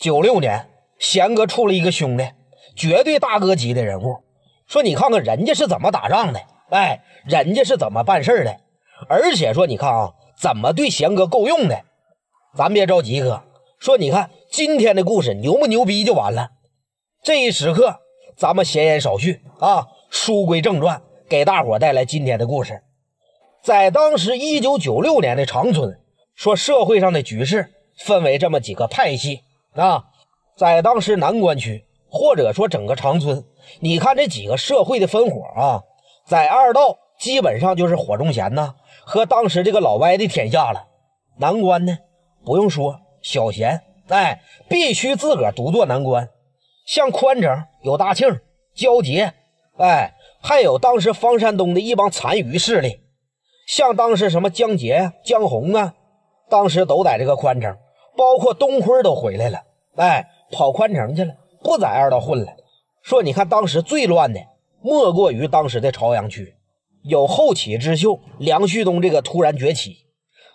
九六年，贤哥处了一个兄弟，绝对大哥级的人物。说你看看人家是怎么打仗的，哎，人家是怎么办事的，而且说你看啊，怎么对贤哥够用的。咱别着急，哥，说你看今天的故事牛不牛逼就完了。这一时刻，咱们闲言少叙啊，书归正传，给大伙带来今天的故事。在当时一九九六年的长春，说社会上的局势分为这么几个派系。啊，在当时南关区，或者说整个长春，你看这几个社会的分火啊，在二道基本上就是火中贤呐和当时这个老歪的天下了。南关呢，不用说小贤，哎，必须自个儿独坐南关。像宽城有大庆、焦杰，哎，还有当时方山东的一帮残余势力，像当时什么江杰、江红啊，当时都在这个宽城。包括东辉都回来了，哎，跑宽城去了，不在二道混了。说你看当时最乱的，莫过于当时的朝阳区，有后起之秀梁旭东这个突然崛起，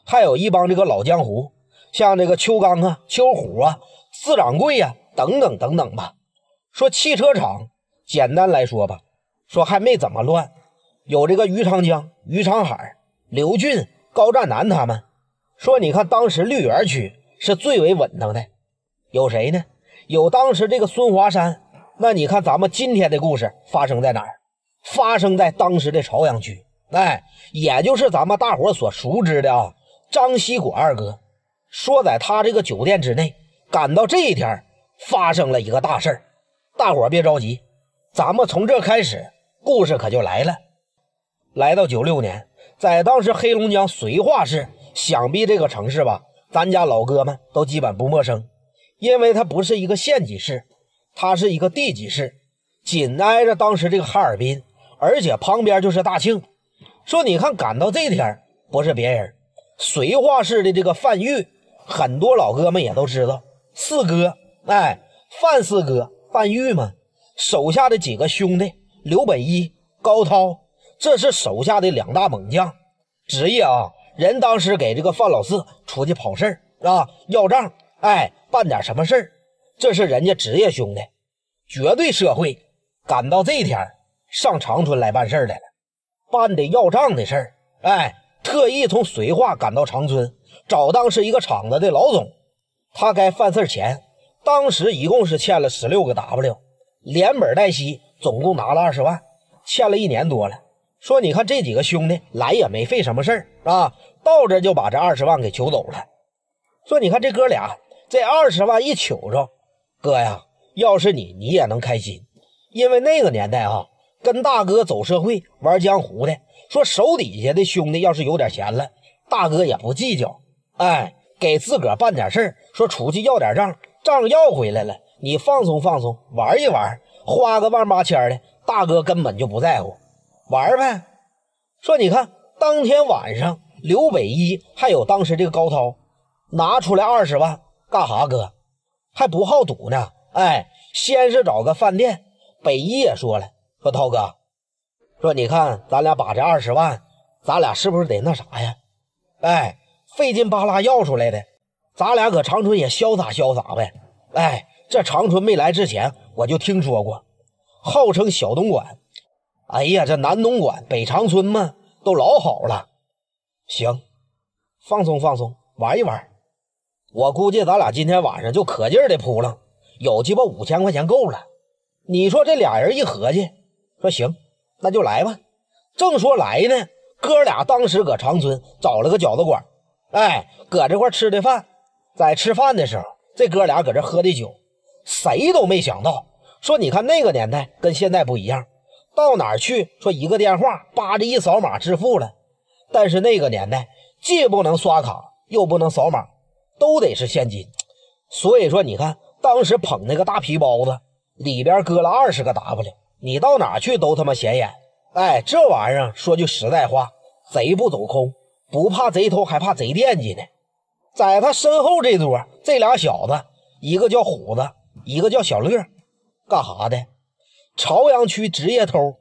还有一帮这个老江湖，像这个邱刚啊、邱虎啊、四掌柜呀等等等等吧。说汽车厂，简单来说吧，说还没怎么乱，有这个于长江、于长海、刘俊、高占南他们。说你看当时绿园区。是最为稳当的，有谁呢？有当时这个孙华山。那你看，咱们今天的故事发生在哪儿？发生在当时的朝阳区，哎，也就是咱们大伙所熟知的啊。张西果二哥说，在他这个酒店之内，赶到这一天，发生了一个大事儿。大伙别着急，咱们从这开始，故事可就来了。来到九六年，在当时黑龙江绥化市，想必这个城市吧。咱家老哥们都基本不陌生，因为他不是一个县级市，他是一个地级市，紧挨着当时这个哈尔滨，而且旁边就是大庆。说你看赶到这天，不是别人，绥化市的这个范玉，很多老哥们也都知道四哥，哎，范四哥范玉嘛，手下的几个兄弟刘本一、高涛，这是手下的两大猛将，职业啊。人当时给这个范老四出去跑事儿啊，要账，哎，办点什么事儿，这是人家职业兄弟，绝对社会。赶到这天上长春来办事儿来了，办的要账的事儿，哎，特意从绥化赶到长春，找当时一个厂子的老总，他该犯事儿钱，当时一共是欠了十六个 W，连本带息总共拿了二十万，欠了一年多了。说你看这几个兄弟来也没费什么事儿。啊，到这就把这二十万给求走了。说你看这哥俩，这二十万一取着，哥呀，要是你，你也能开心。因为那个年代啊，跟大哥走社会、玩江湖的，说手底下的兄弟要是有点钱了，大哥也不计较。哎，给自个儿办点事儿，说出去要点账，账要回来了，你放松放松，玩一玩，花个万八千的，大哥根本就不在乎，玩呗。说你看。当天晚上，刘北一还有当时这个高涛拿出来二十万干哈？哥还不好赌呢？哎，先是找个饭店，北一也说了，说涛哥，说你看咱俩把这二十万，咱俩是不是得那啥呀？哎，费劲巴拉要出来的，咱俩搁长春也潇洒潇洒呗。哎，这长春没来之前我就听说过，号称小东莞。哎呀，这南东莞北长春嘛。都老好了，行，放松放松，玩一玩。我估计咱俩今天晚上就可劲儿的扑棱，有鸡巴五千块钱够了。你说这俩人一合计，说行，那就来吧。正说来呢，哥俩当时搁长春找了个饺子馆，哎，搁这块吃的饭。在吃饭的时候，这哥俩搁这喝的酒，谁都没想到，说你看那个年代跟现在不一样。到哪儿去？说一个电话，叭着一扫码支付了。但是那个年代，既不能刷卡，又不能扫码，都得是现金。所以说，你看当时捧那个大皮包子，里边搁了二十个 W，你到哪儿去都他妈显眼。哎，这玩意儿说句实在话，贼不走空，不怕贼偷，还怕贼惦记呢。在他身后这桌，这俩小子，一个叫虎子，一个叫小乐，干哈的？朝阳区职业偷，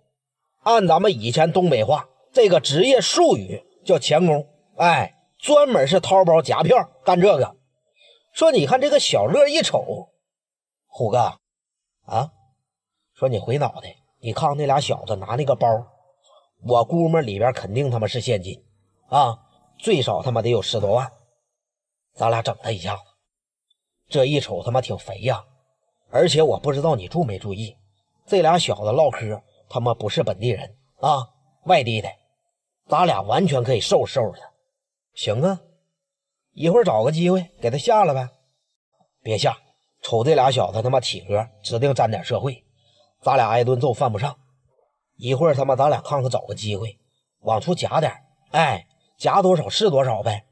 按咱们以前东北话，这个职业术语叫钱工，哎，专门是掏包夹票干这个。说你看这个小乐一瞅，虎哥，啊，说你回脑袋，你看那俩小子拿那个包，我估摸里边肯定他妈是现金，啊，最少他妈得有十多万，咱俩整他一下子。这一瞅他妈挺肥呀，而且我不知道你注没注意。这俩小子唠嗑，他妈不是本地人啊，外地的，咱俩完全可以收拾收拾他，行啊，一会儿找个机会给他下了呗，别下，瞅这俩小子他妈体格，指定沾点社会，咱俩挨顿揍犯不上，一会儿他妈咱俩看看找个机会往出夹点，哎，夹多少是多少呗，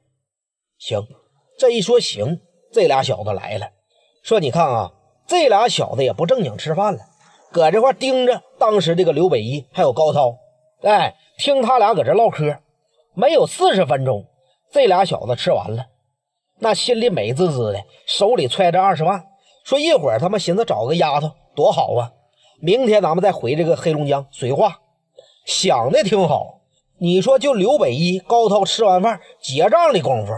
行，这一说行，这俩小子来了，说你看啊，这俩小子也不正经吃饭了。搁这块盯着当时这个刘北一还有高涛，哎，听他俩搁这唠嗑，没有四十分钟，这俩小子吃完了，那心里美滋滋的，手里揣着二十万，说一会儿他们寻思找个丫头多好啊！明天咱们再回这个黑龙江绥化，想的挺好。你说就刘北一高涛吃完饭结账的功夫，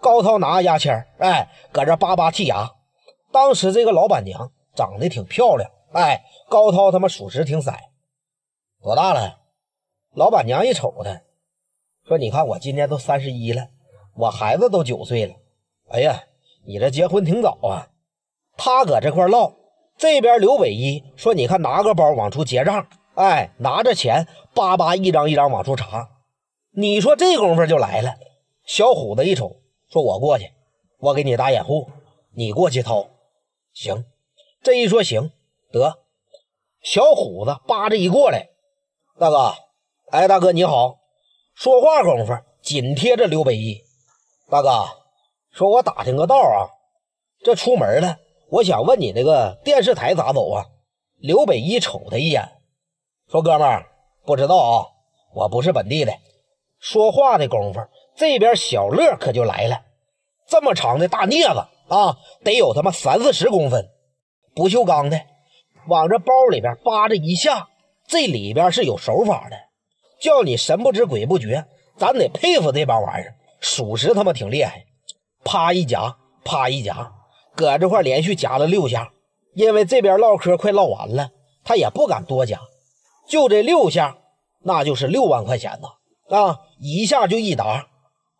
高涛拿牙签，哎，搁这叭叭剔牙。当时这个老板娘长得挺漂亮。哎，高涛他妈属实挺色，多大了？老板娘一瞅他，说：“你看我今年都三十一了，我孩子都九岁了。”哎呀，你这结婚挺早啊！他搁这块唠，这边刘北一说：“你看拿个包往出结账。”哎，拿着钱叭叭一张一张往出查。你说这功夫就来了。小虎子一瞅，说：“我过去，我给你打掩护，你过去掏。”行，这一说行。得，小虎子扒着一过来，大哥，哎，大哥你好。说话功夫，紧贴着刘北一，大哥，说我打听个道啊，这出门了，我想问你那个电视台咋走啊？刘北一瞅他一眼，说：“哥们儿，不知道啊，我不是本地的。”说话的功夫，这边小乐可就来了，这么长的大镊子啊，得有他妈三四十公分，不锈钢的。往这包里边扒着一下，这里边是有手法的，叫你神不知鬼不觉，咱得佩服这帮玩意儿，属实他妈挺厉害。啪一夹，啪一夹，搁这块连续夹了六下，因为这边唠嗑快唠完了，他也不敢多夹，就这六下，那就是六万块钱呐！啊，一下就一沓，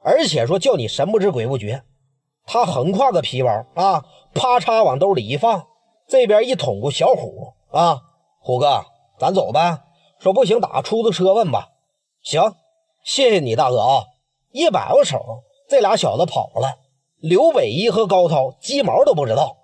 而且说叫你神不知鬼不觉，他横挎个皮包啊，啪嚓往兜里一放。这边一捅咕，小虎啊，虎哥，咱走呗。说不行，打出租车问吧。行，谢谢你，大哥啊。一摆个手，这俩小子跑了。刘北一和高涛，鸡毛都不知道。